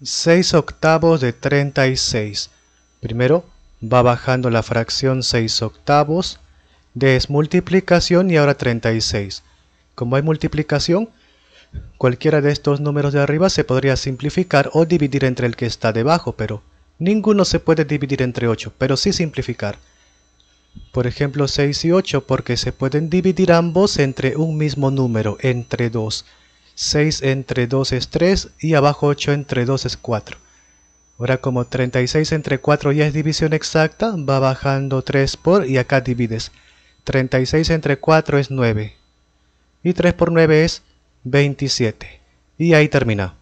6 octavos de 36. Primero va bajando la fracción 6 octavos, desmultiplicación y ahora 36. Como hay multiplicación, cualquiera de estos números de arriba se podría simplificar o dividir entre el que está debajo, pero ninguno se puede dividir entre 8, pero sí simplificar. Por ejemplo 6 y 8 porque se pueden dividir ambos entre un mismo número, entre 2. 6 entre 2 es 3 y abajo 8 entre 2 es 4. Ahora como 36 entre 4 ya es división exacta, va bajando 3 por y acá divides. 36 entre 4 es 9. Y 3 por 9 es 27. Y ahí termina.